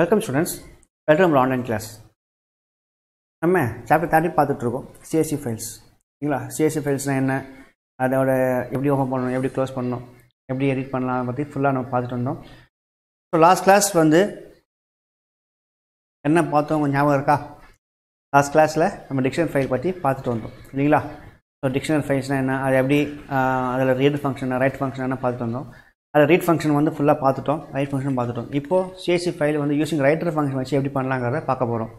Welcome students welcome online class நம்ம chapter thirty பார்த்துட்ருக்கோம் CSV files e சரிங்களா CSV ஃபைல்ஸ்னால் e என்ன அதோட எப்படி ஓப்பன் பண்ணணும் எப்படி க்ளோஸ் பண்ணணும் எப்படி எடிட் பண்ணலாம் பற்றி ஃபுல்லாக நம்ம பார்த்துட்டு வந்தோம் ஸோ லாஸ்ட் கிளாஸ் வந்து என்ன பார்த்தோம் கொஞ்சம் ஞாபகம் இருக்கா லாஸ்ட் கிளாஸில் நம்ம டிக்ஷனரி ஃபைல் பற்றி பார்த்துட்டு வந்தோம் இல்லைங்களா ஸோ டிக்ஷனரி ஃபைல்ஸ்னால் என்ன அது எப்படி அதில் ரீட் ஃபங்க்ஷன் ரைட் ஃபங்க்ஷன் என்ன பார்த்துட்டு வந்தோம் அதில் ரீட் ஃபங்க்ஷன் வந்து ஃபுல்லாக பார்த்துட்டோம் ரைட் ஃபங்க்ஷன் பார்த்துட்டோம் இப்போது சிஎஸ்சி ஃபைல் வந்து யூஸிங் ரைட்டர் ஃபங்க்ஷன் வச்சு எப்படி பண்ணலாங்கிறத பார்க்க போகிறோம்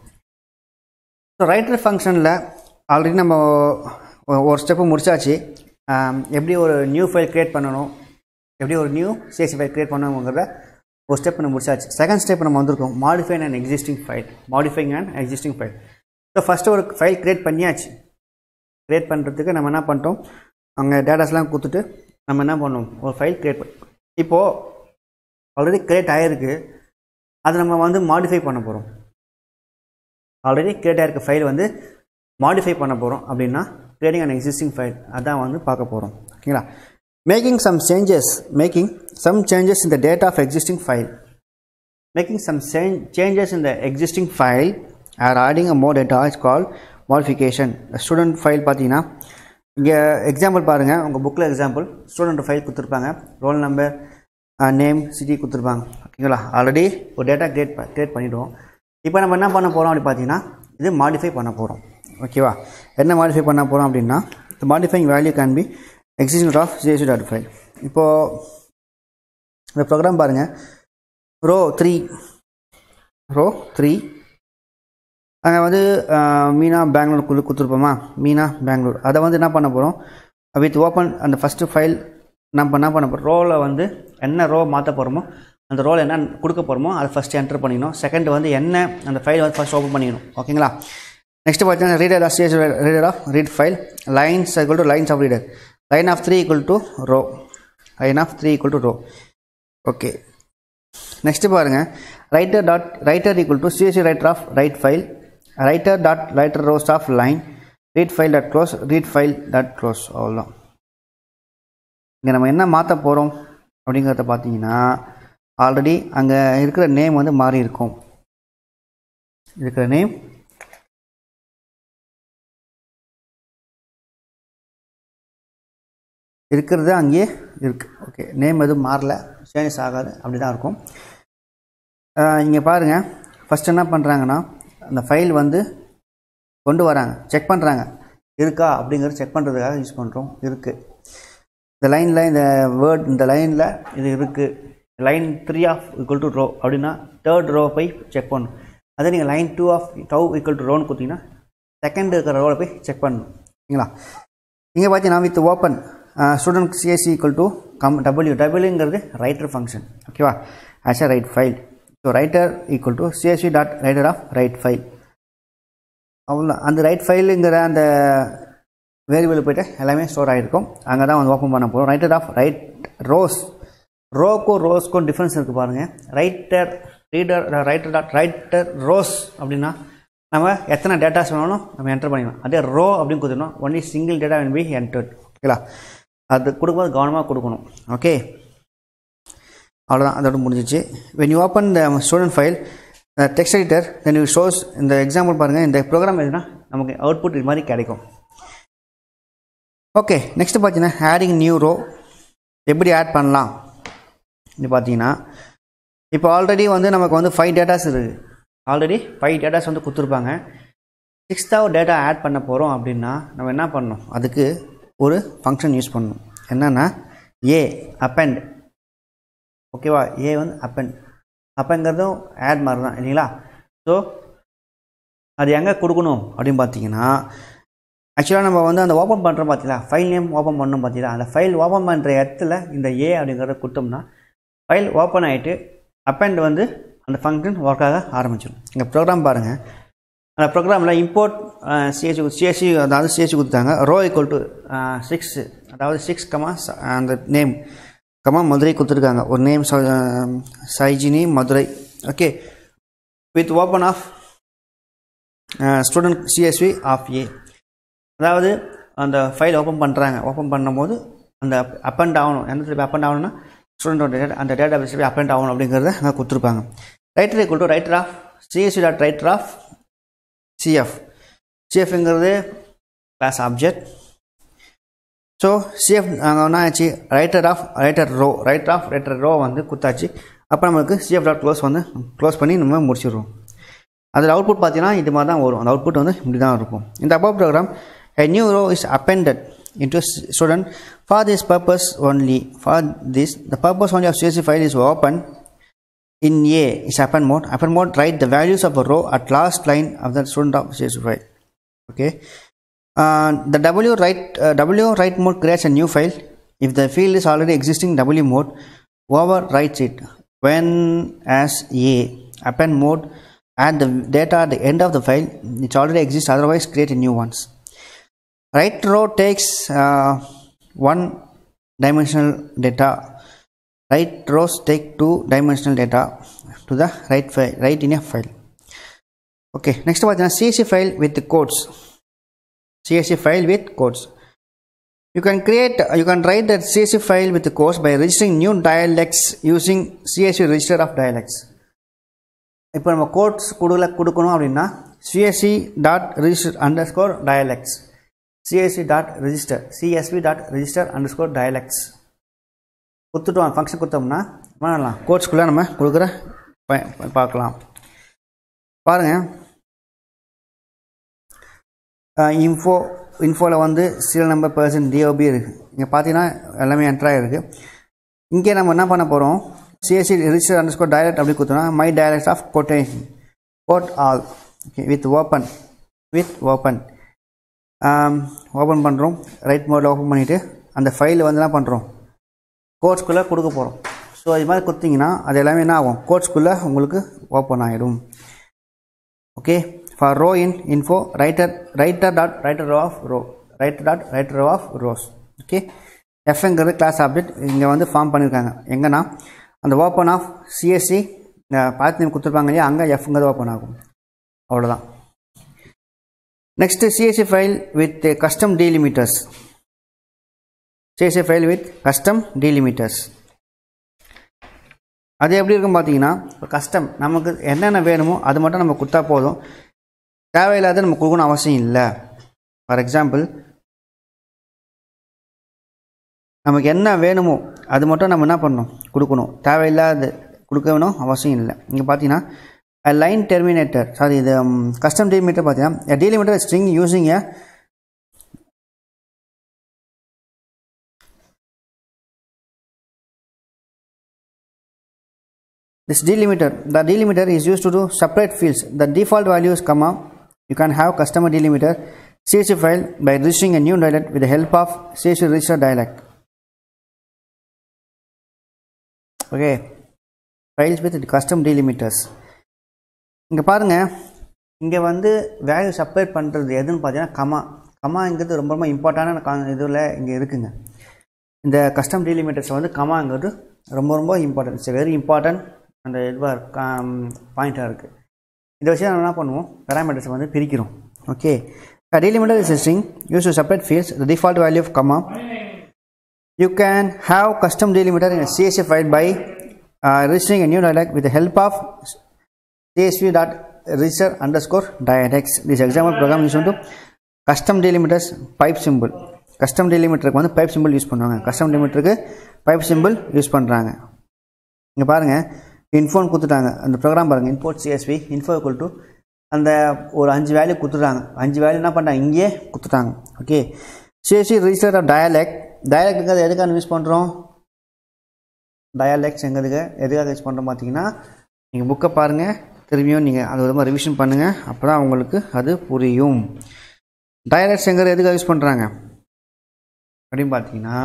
ஸோ ரைட்டர் ஃபங்க்ஷனில் ஆல்ரெடி நம்ம ஒரு ஸ்டெப்பு முடிச்சாச்சு எப்படி ஒரு நியூ ஃபைல் க்ரியேட் பண்ணணும் எப்படி ஒரு நியூ சிஎஸ்சி ஃபைல் க்ரியேட் பண்ணணுங்கிறத ஒரு ஸ்டெப் நம்ம முடிச்சாச்சு செகண்ட் ஸ்டெப் நம்ம வந்திருக்கோம் modifying and existing file modifying and existing file so first ஒரு ஃபைல் க்ரியேட் பண்ணியாச்சு க்ரியேட் பண்ணுறதுக்கு நம்ம என்ன பண்ணிட்டோம் அங்கே டேட்டாஸ்லாம் கொடுத்துட்டு நம்ம என்ன பண்ணோம் ஒரு ஃபைல் க்ரியேட் இப்போது ஆல்ரெடி கிரேட் ஆகிருக்கு அதை நம்ம வந்து மாடிஃபை பண்ண போகிறோம் ஆல்ரெடி கிரியேட் ஆகிருக்க ஃபைல் வந்து மாடிஃபை பண்ண போகிறோம் அப்படின்னா கிரியேட்டிங் அண்ட் எக்ஸிஸ்டிங் ஃபைல் அதான் வந்து பார்க்க போகிறோம் ஓகேங்களா making some changes making some changes இந்த date of existing file making some changes இந்த existing file or adding a more data is call modification student file பார்த்தீங்கன்னா இங்கே எக்ஸாம்பிள் பாருங்கள் உங்கள் புக்கில் எக்ஸாம்பிள் ஸ்டூடெண்ட் ஃபைல் கொடுத்துருப்பாங்க ரோல் நம்பர் நேம் சிட்டி கொடுத்துருப்பாங்க ஓகேங்களா ஆல்ரெடி ஒரு டேட்டா க்ரியேட் க்ரியேட் பண்ணிவிடுவோம் இப்போ நம்ம என்ன பண்ண போகிறோம் அப்படின்னு பார்த்தீங்கன்னா இது மாடிஃபை பண்ண போகிறோம் ஓகேவா என்ன மாடிஃபை பண்ண போகிறோம் அப்படின்னா இந்த modifying value can be existent of JC dot file இப்போது இந்த ப்ரோக்ராம் பாருங்கள் ரோ த்ரீ ரோ த்ரீ அங்கே வந்து மீனா பெங்களூர் குழு கொடுத்துருப்போமா மீனா பெங்களூர் அதை வந்து என்ன பண்ண போகிறோம் வித் ஓப்பன் அந்த ஃபஸ்ட்டு ஃபைல் நம்ம என்ன பண்ண போகிறோம் ரோலை வந்து என்ன ரோ மாற்ற போகிறோமோ அந்த ரோல் என்ன கொடுக்க போகிறோமோ அதை ஃபஸ்ட்டு என்டர் பண்ணிக்கணும் செகண்ட் வந்து என்ன அந்த ஃபைல் வந்து ஃபஸ்ட் ஓப்பன் பண்ணிக்கணும் ஓகேங்களா நெக்ஸ்ட்டு பார்த்தீங்கன்னா ரீடர் அஸ்டேஜ் reader of read file lines equal to lines of reader line of three equal to row line of three equal to row okay next பாருங்கள் writer dot writer equal to CSV writer of write file writer dot writer rows of line read file dot close read file dot close அவ்வளோதான் இங்கே நம்ம என்ன மாற்ற போகிறோம் அப்படிங்கிறத பார்த்தீங்கன்னா already அங்கே இருக்கிற நேம் வந்து மாறி இருக்கும் இருக்கிற நேம் இருக்கிறது அங்கேயே இருக்குது ஓகே நேம் எதுவும் மாறல சேஞ்சஸ் ஆகாது அப்படி தான் இருக்கும் இங்கே பாருங்கள் ஃபஸ்ட் என்ன பண்ணுறாங்கன்னா அந்த ஃபைல் வந்து கொண்டு வராங்க செக் பண்ணுறாங்க இருக்கா அப்படிங்கிறது செக் பண்ணுறதுக்காக யூஸ் பண்ணுறோம் இருக்குது இந்த லைனில் இந்த வேர்ட் இந்த லைனில் இது இருக்குது line three of equal to row அப்படின்னா தேர்ட் ரோ போய் செக் பண்ணும் அதே நீங்கள் line two of two equal to ரோன்னு கொடுத்தீங்கன்னா செகண்ட் இருக்கிற ரோவில் போய் செக் பண்ணணும் ஓகேங்களா இங்கே பார்த்தீங்கன்னா with open student CSV equal to come W டபிள்யூங்கிறது ரைட்டர் ஃபங்க்ஷன் ஓகேவா as a write file so writer equal to CSV dot writer of write file அவ்வளோ அந்த ரைட் ஃபைலுங்கிற அந்த வேரியபிள் போய்ட்டு எல்லாமே ஸ்டோர் ஆகிருக்கும் அங்கே தான் வந்து ஓப்பன் பண்ண போகிறோம் ரைட்டர் ஆஃப் ரைட் ரோஸ் ரோக்கும் ரோஸ்க்கும் டிஃப்ரென்ஸ் இருக்குது பாருங்கள் writer reader writer dot writer rows அப்படின்னா நம்ம எத்தனை டேட்டாஸ் வேணாலும் நம்ம என்டர் பண்ணிக்கலாம் அதே ரோ அப்படின்னு கொடுத்துருந்தோம் ஒன்லி சிங்கிள் டேட்டா வேணும் பி என்டர்ட் ஓகேங்களா அது கொடுக்கும்போது கவனமாக கொடுக்கணும் ஓகே அவ்வளோதான் அதோட முடிஞ்சிச்சு when you open the student file text editor then you shows இந்த எக்ஸாம்பிள் பாருங்கள் இந்த ப்ரோக்ராம் எதுனா நமக்கு அவுட்புட் இது மாதிரி கிடைக்கும் ஓகே நெக்ஸ்ட்டு பார்த்தீங்கன்னா ஆடிங் நியூ ரோ எப்படி ஆட் பண்ணலாம் இது பார்த்தீங்கன்னா இப்போ ஆல்ரெடி வந்து நமக்கு வந்து ஃபைவ் டேட்டாஸ் இருக்குது ஆல்ரெடி ஃபைவ் டேட்டாஸ் வந்து கொடுத்துருப்பாங்க சிக்ஸ்த்தாக டேட்டா ஆட் பண்ண போகிறோம் அப்படின்னா நம்ம என்ன பண்ணணும் அதுக்கு ஒரு ஃபங்க்ஷன் யூஸ் பண்ணணும் என்னென்னா ஏ அப்பண்ட் ஓகேவா ஏ வந்து அப்பன் அப்பங்கிறதும் ஆட் மாதிரி தான் இல்லைங்களா ஸோ அது எங்கே கொடுக்கணும் அப்படின்னு பார்த்தீங்கன்னா ஆக்சுவலாக நம்ம வந்து அந்த ஓப்பன் பண்ணுறோம் பார்த்தீங்களா ஃபைல் நேம் ஓப்பன் பண்ணோம் பார்த்தீங்களா அந்த ஃபைல் ஓப்பன் பண்ணுற இடத்துல இந்த ஏ அப்படிங்கிறத கொடுத்தோம்னா ஃபைல் ஓப்பன் ஆகிட்டு அப்பண்ட் வந்து அந்த ஃபங்க்ஷன் ஒர்க் ஆக ஆரம்பிச்சிடும் இங்கே ப்ரோக்ராம் பாருங்கள் அந்த ப்ரோக்ராமில் இம்போர்ட் சிஎஸ்சி சிஎஸ்சி அதாவது சிஎஸ்சி கொடுத்தாங்க ரோ ஈக்குவல் டு சிக்ஸ் அதாவது சிக்ஸ் கமா அந்த நேம் கமா மதுரை கொடுத்துருக்காங்க ஒரு name Saijini Madurai okay with open of student CSV of a அதாவது அந்த ஃபைல் ஓப்பன் பண்ணுறாங்க ஓப்பன் பண்ணும்போது அந்த அப் அண்ட் ஆகணும் எந்த திருப்பி அப் அண்ட் டவுன்னா ஸ்டூடெண்டோட டேட்டா அந்த டேட்டா பேஸ் அப் அண்ட் ஆகணும் அப்படிங்கிறத அங்கே கொடுத்துருப்பாங்க ரைட்டர் ஏ கொடுத்து writer of CSV dot writer of CF சிஎஃப்ங்கிறது கிளாஸ் ஆப்ஜெக்ட் ஸோ சிஎஃப் நாங்கள் என்ன ஆச்சு writer of writer row writer of writer row வந்து குத்தாச்சு அப்போ நம்மளுக்கு சிஎஃப் டாட் க்ளோஸ் வந்து க்ளோஸ் பண்ணி நம்ம முடிச்சிடுவோம் அதில் அவுட்புட் பார்த்தீங்கன்னா இது மாதிரி தான் வரும் அந்த அவுட்புட் வந்து இப்படி தான் இருக்கும் இந்த above program a new row is appended into student for this purpose only for this the purpose only of csv file is open in a is append mode append mode write the values of a row at last line of the student of csv file Uh, the W write uh, W write mode creates a new file. If the field is already existing W mode, overwrites it. When as A append mode add the data at the end of the file, it already exists. Otherwise, create a new ones. Write row takes uh, one dimensional data. Write rows take two dimensional data to the right file, right in a file. Okay, next was a CSV file with the codes. CSV file with codes. You can create, you can write that CSV file with the codes by registering new dialects using CSV register of dialects. இப்போ நம்ம quotes கொடுக்கல கொடுக்கணும் அப்படின்னா CSV dot register underscore dialects CSV dot register CSV dot register underscore dialects கொடுத்துட்டோம் function கொடுத்தோம்னா பண்ணலாம் கோட்ஸ்குள்ளே நம்ம கொடுக்குற பார்க்கலாம் பாருங்கள் இன்ஃபோ இன்ஃபோவில் வந்து சீரியல் நம்பர் பர்சன் டிஓபி இருக்குது இங்கே பார்த்தீங்கன்னா எல்லாமே என்ட்ராக இருக்குது இங்கே நம்ம என்ன பண்ண போகிறோம் CSV register underscore direct அப்படி கொடுத்தோம்னா my direct of quotation quote all okay with open with open open பண்ணுறோம் ரைட் மோடில் ஓப்பன் பண்ணிவிட்டு அந்த ஃபைலில் வந்து என்ன பண்ணுறோம் கோட்ஸ்குள்ளே கொடுக்க போகிறோம் ஸோ இது மாதிரி கொடுத்தீங்கன்னா அது எல்லாமே என்ன ஆகும் கோட்ஸ்குள்ளே உங்களுக்கு ஓப்பன் ஆகிடும் okay for row in info writer writer dot writer row of row writer dot writer row of okay எஃப்ங்கிறது கிளாஸ் அப்டேட் இங்கே வந்து ஃபார்ம் பண்ணியிருக்காங்க எங்கன்னா அந்த ஓப்பன் ஆஃப் சிஎஸ்சி பார்த்து கொடுத்துருப்பாங்க இல்லையா அங்கே எஃப்ங்கிறது ஓப்பன் ஆகும் அவ்வளோதான் next CSV file with custom delimiters CSV file with custom delimiters அது எப்படி இருக்கும் பார்த்தீங்கன்னா இப்போ கஸ்டம் நமக்கு என்னென்ன வேணுமோ அது மட்டும் நம்ம கொடுத்தா போதும் தேவையில்லாத நம்ம கொடுக்கணும் அவசியம் இல்லை ஃபார் எக்ஸாம்பிள் நமக்கு என்ன வேணுமோ அது மட்டும் நம்ம என்ன பண்ணணும் கொடுக்கணும் தேவையில்லாத கொடுக்க வேணும் அவசியம் இல்லை இங்கே பார்த்தீங்கன்னா லைன் டெர்மினேட்டர் சாரி இது கஸ்டம் டெலிமீட்டர் பார்த்தீங்கன்னா delimiter string using a This delimiter, the delimiter is used to do separate fields. The default values, comma, You can have customer delimiter CSV file by registering a new dialect with the help of CSV register dialect. Okay, files with custom delimiters. இங்கே பாருங்கள் இங்கே வந்து value separate பண்ணுறது எதுன்னு பார்த்தீங்கன்னா comma கமாங்கிறது ரொம்ப ரொம்ப இம்பார்ட்டண்டான இதுல இங்கே இருக்குங்க இந்த கஸ்டம் டீலிமிட்டர்ஸ் வந்து கமாங்கிறது ரொம்ப ரொம்ப இம்பார்ட்டன்ட் இட்ஸ் வெரி இம்பார்ட்டன்ட் அந்த இதுவாக பாயிண்ட்டாக இருக்குது இந்த விஷயம் என்ன பண்ணுவோம் பேராமீட்டர்ஸ் வந்து பிரிக்கிறோம் okay delimiter is string use to separate fields the default value of comma you can have custom delimiter in CSV file by registering with help of with dot help of csv.register underscore this example program use is custom custom delimiters pipe symbol custom டெலிமிட்டருக்கு வந்து pipe symbol use பண்ணுவாங்க custom டெலிமிட்டருக்கு pipe symbol use பண்ணுறாங்க இங்கே பாருங்கள் இன்ஃபோன் கொடுத்துட்டாங்க அந்த ப்ரோக்ராம் பாருங்கள் import CSV info equal to அந்த ஒரு அஞ்சு வேல்யூ கொடுத்துட்டாங்க அஞ்சு வேல்யூ என்ன பண்ணுறாங்க இங்கேயே கொடுத்துட்டாங்க okay CSV register of dialect டயலெக்ட்டுங்கிறது எதுக்காக யூஸ் பண்ணுறோம் டயலெக்ட்ஸ் எங்கிறதுக்கு எதுக்காக யூஸ் பண்ணுறோம் பார்த்தீங்கன்னா நீங்கள் புக்கை பாருங்கள் திரும்பியும் நீங்கள் அது விதமாக ரிவிஷன் பண்ணுங்கள் அப்போ தான் உங்களுக்கு அது புரியும் டயலெக்ட்ஸ் எங்கிறது எதுக்காக யூஸ் பண்ணுறாங்க அப்படின்னு பார்த்தீங்கன்னா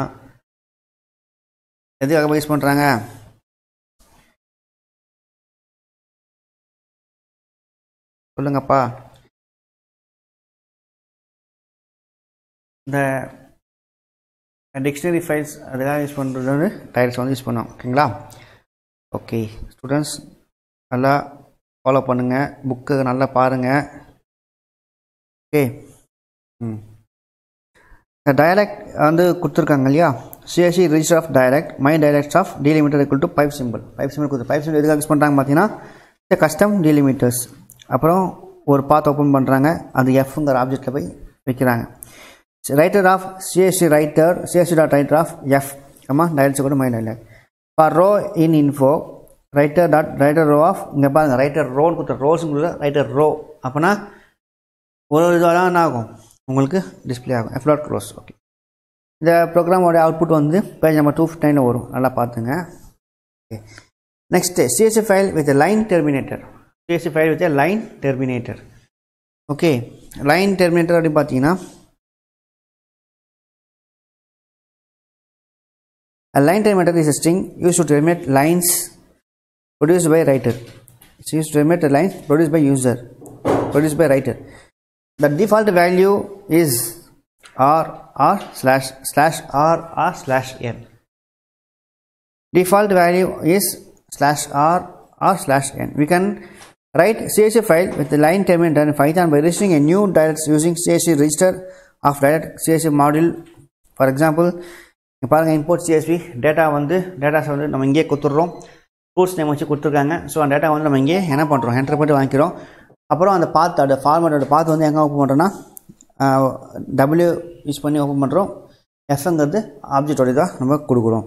எதுக்காக யூஸ் பண்ணுறாங்க சொல்லுங்கப்பா இந்த டிக்ஷனரி ஃபைல்ஸ் அதெல்லாம் யூஸ் பண்ணுறது வந்து டைல்ஸ் வந்து யூஸ் பண்ணோம் ஓகேங்களா ஓகே ஸ்டூடெண்ட்ஸ் நல்லா ஃபாலோ பண்ணுங்கள் புக்கு நல்லா பாருங்கள் ஓகே ம் இந்த வந்து கொடுத்துருக்காங்க இல்லையா CSV register of dialect my dialects of delimiter equal to pipe symbol pipe symbol கொடுத்து பைப் சிம்பிள் எதுக்காக யூஸ் பண்ணுறாங்க பார்த்தீங்கன்னா கஸ்டம் டீலிமிட்டர்ஸ் அப்புறம் ஒரு பாத் ஓப்பன் பண்ணுறாங்க அந்த எஃப்ங்கிற ஆப்ஜெக்டில் போய் வைக்கிறாங்க writer of CSV writer CSV dot writer of F அம்மா டைல்ஸ் கூட மைண்ட் இல்லை for row in info writer dot writer row of இங்கே பாருங்கள் ரைட்டர் ரோன்னு கொடுத்த கொடுத்த ரைட்டர் ரோ அப்போனா ஒரு இதாக தான் என்ன ஆகும் உங்களுக்கு டிஸ்பிளே ஆகும் எஃப் டாட் ரோஸ் ஓகே இந்த ப்ரோக்ராமோட அவுட்புட் வந்து பேஜ் நம்பர் டூ ஃபிஃப்டி வரும் நல்லா பார்த்துங்க okay next CSV file with line terminator specified with a line terminator. Okay line terminator அப்படின்னு பார்த்தீங்கன்னா A line terminator is a string used to terminate lines produced by writer. It's used to terminate lines produced by user, produced by writer. The default value is r r slash slash r r slash n. Default value is slash r r slash n. We can Write CSV file with the line template in Python by registering a new direct using CSV register of direct CSV module. For example, பாருங்கள் import CSV data வந்து datas வந்து நம்ம இங்கே கொடுத்துட்றோம் roots name வச்சு கொடுத்துருக்காங்க so அந்த data வந்து நம்ம இங்கே என்ன பண்ணுறோம் என்டர் போட்டு வாங்கிக்கிறோம் அப்புறம் அந்த பாத் அந்த ஃபார்மேட்டோட பாத் வந்து எங்கே ஓப்பன் பண்ணுறோன்னா டபிள்யூ யூஸ் பண்ணி ஓப்பன் பண்ணுறோம் எஃப்ங்கிறது ஆப்ஜெக்டோட இதாக நம்ம கொடுக்குறோம்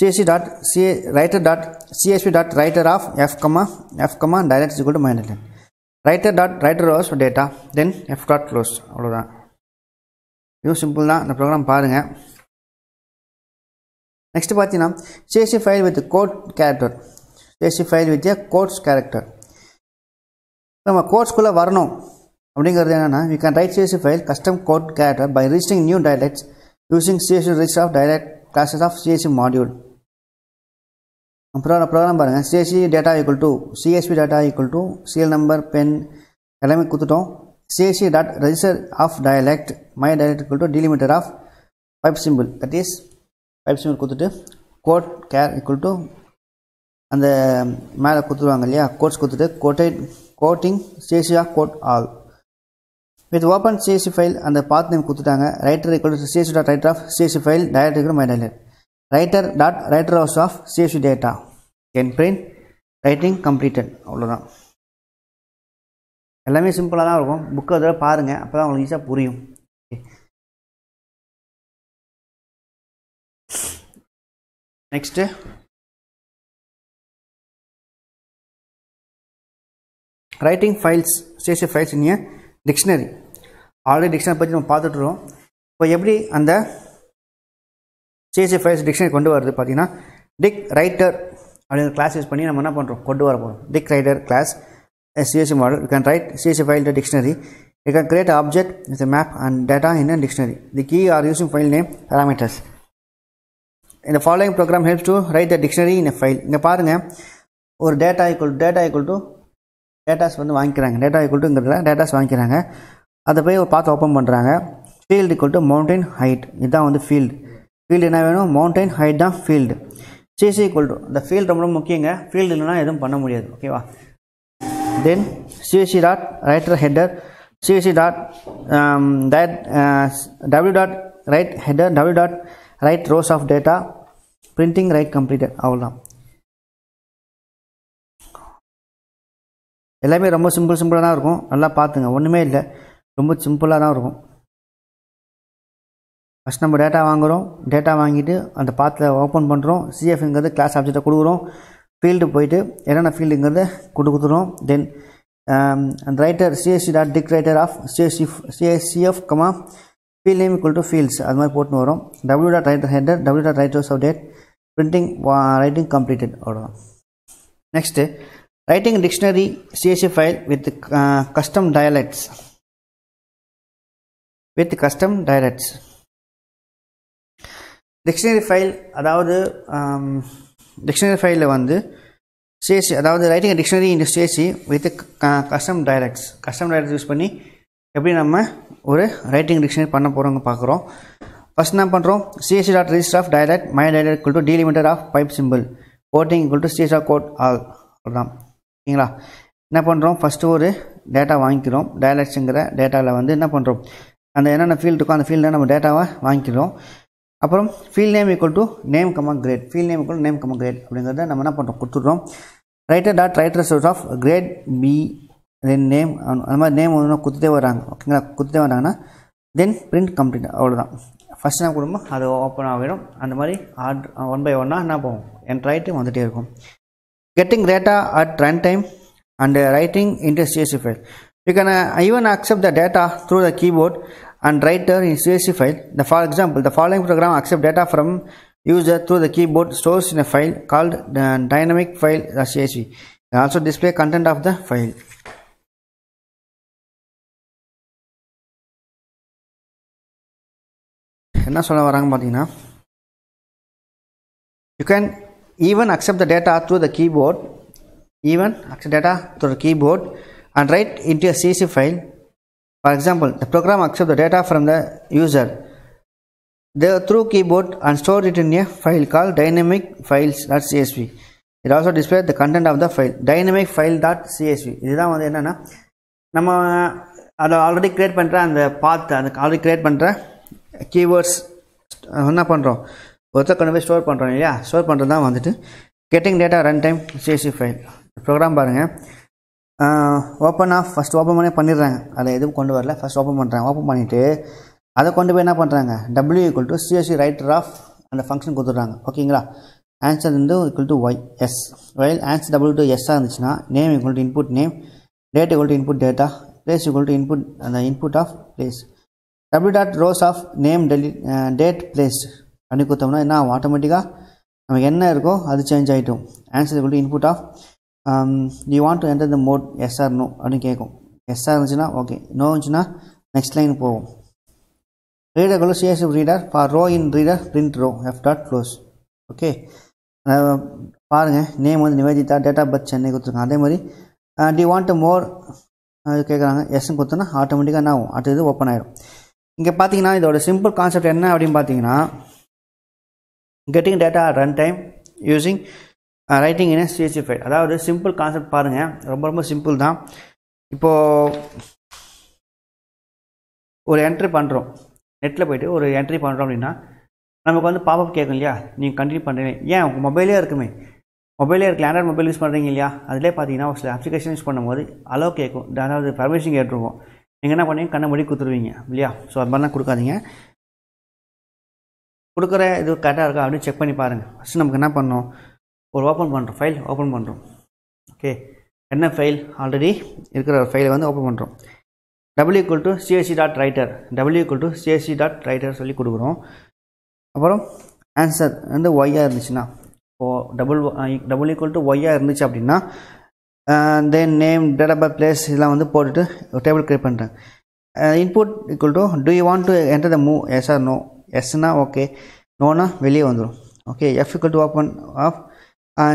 csv dot CA writer dot csv dot writer of F comma F comma direct is equal to minus n writer dot writer was data then f அவ்வளோதான் இது சிம்பிள் தான் இந்த ப்ரோக்ராம் பாருங்கள் நெக்ஸ்ட் பார்த்தீங்கன்னா CSV file with quote character CSV file with a quotes character நம்ம கோட்ஸ்குள்ளே வரணும் அப்படிங்கிறது என்னென்னா you can write CSV file custom quote character by registering new dialects using CSV register of dialect classes of CSV module அப்புறம் program பாருங்கள் CSV data equal to CSV data equal to CL number pen எல்லாமே கொடுத்துட்டோம் CSV dot register of dialect my dialect equal to delimiter of pipe simple that is pipe symbol கொடுத்துட்டு quote char equal to அந்த மேலே கொடுத்துருவாங்க இல்லையா quotes கொடுத்துட்டு கோட்டை quoting CSV of quote all with open CSV file அந்த path name கொடுத்துட்டாங்க writer equal to CSV dot writer of CSV file dialect equal my dialect writer dot writer rows of save data என் print writing completed அவ்வளோதான் எல்லாமே சிம்பிளாக தான் இருக்கும் book அதில் பாருங்கள் அப்போ தான் உங்களுக்கு ஈஸியாக புரியும் next writing files CSV files நீங்கள் டிக்ஷனரி ஆல்ரெடி டிக்ஷனரி பற்றி நம்ம பார்த்துட்ருவோம் இப்போ எப்படி அந்த ஃபைல்ஸ் டிக்ஷனரி கொண்டு வரது பார்த்தீங்கன்னா டிக் ரைட்டர் அப்படிங்கிற கிளாஸ் யூஸ் பண்ணி நம்ம என்ன பண்ணுறோம் கொண்டு வர போகிறோம் dict writer class CSV module you can write CSV file the dictionary you can create object with map and data in and dictionary the key are using file name parameters இந்த following program helps to write the dictionary in file இங்கே பாருங்கள் ஒரு data equal data equal to datas வந்து வாங்கிக்கிறாங்க data equal டுங்கிறதுல datas வாங்கிக்கிறாங்க அதை போய் ஒரு பார்த்து ஓப்பன் பண்ணுறாங்க field equal to mountain height இதுதான் வந்து ஃபீல்டு ஃபீல்டு என்ன வேணும் மவுண்டைன் ஹைட் தான் ஃபீல்டு சிசி ஈக்குவல் இந்த ஃபீல்டு ரொம்ப முக்கியங்க ஃபீல்டு இல்லைன்னா எதுவும் பண்ண முடியாது ஓகேவா then CC dot writer header CC dot date W dot write header W dot write rows of data printing write completed அவ்வளோதான் எல்லாமே ரொம்ப சிம்பிள் சிம்பிளாக தான் இருக்கும் நல்லா பார்த்துங்க ஒன்றுமே இல்லை ரொம்ப சிம்பிளாக தான் இருக்கும் ஃபஸ்ட் நம்ம டேட்டா வாங்குகிறோம் டேட்டா வாங்கிட்டு அந்த பாத்தில் ஓப்பன் பண்ணுறோம் சிஎஃப்ங்கிறது கிளாஸ் ஆப்ஜெக்டை கொடுக்குறோம் ஃபீல்டு போயிட்டு என்னென்ன ஃபீல்டுங்கிறத கொடுக்குறோம் தென் அந்த writer CSV dot dict writer of CSV CSV F comma field name equal to fields அது மாதிரி போட்டுன்னு வரும் W dot writer header W dot writers of date printing writing completed அவ்வளோதான் next writing dictionary CSV file with custom dialects with custom dialects dictionary file அதாவது dictionary um, ஃபைலில் வந்து CSV அதாவது writing dictionary இந்த CSV with custom dialects custom dialects use பண்ணி எப்படி நம்ம ஒரு ரைட்டிங் டிக்ஷனரி பண்ண போகிறோங்க பார்க்குறோம் ஃபஸ்ட் என்ன பண்ணுறோம் CSV dot register of dialect my dialect equal to delimiter of pipe symbol quoting equal to CSV of quote all அவ்வளோதான் ஓகேங்களா என்ன பண்ணுறோம் ஃபஸ்ட்டு ஒரு டேட்டா வாங்கிக்கிறோம் டைரக்ட்ஸுங்கிற டேட்டாவில் வந்து என்ன பண்ணுறோம் அந்த என்னென்ன ஃபீல்டுக்கோ அந்த ஃபீல்டில் நம்ம டேட்டாவை வாங்கிக்கிறோம் அப்புறம் field name equal to name comma grade field name equal name comma grade அப்படிங்கிறத நம்ம என்ன பண்ணுறோம் கொடுத்துட்றோம் writer dot writer rows of grade B then name அந்த மாதிரி நேம் வந்து கொடுத்துட்டே வராங்க ஓகேங்களா கொடுத்துட்டே வராங்கன்னா தென் பிரிண்ட் கம்ப்ளீட் அவ்வளோதான் ஃபஸ்ட் நான் கொடுக்குமோ அது ஓப்பன் ஆகிடும் அந்த மாதிரி ஆர்டர் ஒன் பை ஒன்னாக என்ன போகும் என் ரைட்டும் வந்துகிட்டே இருக்கும் getting data at run time and writing into CSV file you can even accept the data through the keyboard and writer in CSV file. The, for example, the following program accepts data from user through the keyboard stores in a file called the dynamic file as CSV and also display content of the file. You can even accept the data through the keyboard, even accept data through the keyboard and write into a CC file For example, the program accepts the data from the user the, through keyboard and store it in a file called dynamic files.csv. It also displays the content of the file dynamic file.csv. இதுதான் வந்து என்னென்னா நம்ம அதை already create பண்ணுற அந்த பாத் அந்த already create பண்ணுற keywords என்ன பண்ணுறோம் ஒருத்தர் கொண்டு போய் ஸ்டோர் பண்ணுறோம் இல்லையா ஸ்டோர் பண்ணுறது தான் வந்துட்டு getting data run time CSV file program பாருங்கள் ஓப்பன் ஆஃப் ஃபஸ்ட் ஓப்பன் பண்ணி பண்ணிடுறாங்க அதில் எதுவும் கொண்டு வரல ஃபஸ்ட் ஓப்பன் பண்ணுறாங்க ஓப்பன் பண்ணிவிட்டு அதை கொண்டு போய் என்ன பண்ணுறாங்க W equal to CSV writer of அந்த ஃபங்க்ஷன் கொடுத்துட்றாங்க ஓகேங்களா ஆன்சர் வந்து equal to Y S while answer double to எஸ்ஸாக இருந்துச்சுன்னா name equal to input name date equal to input data place equal to input அந்த input of place double dot rows of name deli date place அப்படின்னு கொடுத்தோம்னா என்ன ஆகும் ஆட்டோமேட்டிக்காக நமக்கு என்ன இருக்கோ அது சேஞ்ச் ஆகிட்டோம் answer equal to input of you want to enter the more yes or no அப்படின்னு கேட்கும் எஸ்ஆர் இருந்துச்சுன்னா ஓகே நோ இருந்துச்சுன்னா நெக்ஸ்ட் லைன் போகும் reader CSV reader for row in reader print row F dot close okay பாருங்கள் name வந்து Nivedita data of birth Chennai கொடுத்துருக்காங்க அதே மாதிரி D uh, want more uh, கேட்குறாங்க எஸ்ன்னு கொடுத்தோன்னா ஆட்டோமேட்டிக்காக என்ன ஆகும் அடுத்தது ஓப்பன் ஆகிடும் இங்கே பார்த்தீங்கன்னா இதோட சிம்பிள் கான்செப்ட் என்ன அப்படின்னு பார்த்தீங்கன்னா getting data run time using writing in file அதாவது சிம்பிள் கான்செப்ட் பாருங்கள் ரொம்ப ரொம்ப சிம்பிள் தான் இப்போது ஒரு என்ட்ரி பண்ணுறோம் நெட்டில் போய்ட்டு ஒரு என்ட்ரி பண்ணுறோம் அப்படின்னா நமக்கு வந்து பாப்பப் கேட்கும் இல்லையா நீங்கள் கண்டினியூ பண்ணுறீங்க ஏன் உங்கள் மொபைலே இருக்குமே மொபைலே இருக்குது ஆண்ட்ராய்ட் மொபைல் யூஸ் பண்ணுறீங்க இல்லையா அதிலே பார்த்தீங்கன்னா ஒரு சில அப்ளிகேஷன் யூஸ் பண்ணும்போது அலோ கேட்கும் அதாவது பர்மிஷன் கேட்டுருவோம் நீங்கள் என்ன பண்ணுவீங்க கண்ணை மூடி கொடுத்துருவீங்க இல்லையா ஸோ அது மாதிரிலாம் கொடுக்காதீங்க கொடுக்குற இது கரெக்டாக இருக்கா அப்படின்னு செக் பண்ணி பாருங்கள் ஃபஸ்ட்டு நமக்கு என்ன பண்ணணும் ஒரு ஓப்பன் பண்ணுறோம் ஃபைல் ஓப்பன் பண்ணுறோம் ஓகே என்ன ஃபைல் ஆல்ரெடி இருக்கிற ஃபைலை வந்து ஓப்பன் பண்ணுறோம் W equal to CSV dot writer W equal to CSV dot writer சொல்லி கொடுக்குறோம் அப்புறம் ஆன்சர் வந்து ஒய்யாக இருந்துச்சுன்னா இப்போ டபுள் டபுள் ஈக்குவல் டு ஒய்யாக இருந்துச்சு அப்படின்னா then name date of place இதெல்லாம் வந்து போட்டுட்டு டேபிள் க்ரியேட் பண்ணுறேன் input equal to do you want to enter the more yes or no எஸ்னா ஓகே நோனா வெளியே வந்துடும் okay F equal to open of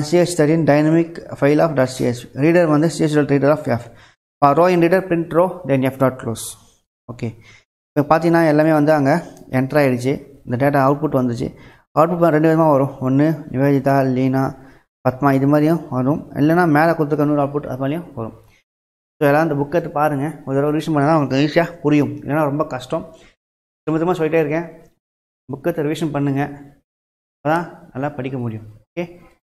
CH dynamic file of dot CS reader வந்து CH reader of F row in reader print row then F dot close okay இப்போ பார்த்தீங்கன்னா எல்லாமே வந்து அங்கே என்டர் ஆகிடுச்சு இந்த டேட்டா அவுட்புட் வந்துச்சு அவுட்புட் ரெண்டு விதமாக வரும் ஒன்று நிவேதிதா லீனா பத்மா இது மாதிரியும் வரும் இல்லைனா மேலே கொடுத்துருக்க அவுட்புட் அது மாதிரியும் வரும் ஸோ எல்லாம் அந்த புக்கை எடுத்து பாருங்கள் ஒரு தடவை ரிவிஷன் பண்ணால் உங்களுக்கு ஈஸியாக புரியும் இல்லைனா ரொம்ப கஷ்டம் திரும்ப திரும்ப சொல்லிட்டே இருக்கேன் புக்கத்தை ரிவிஷன் பண்ணுங்கள் அதான் நல்லா படிக்க முடியும் ஓகே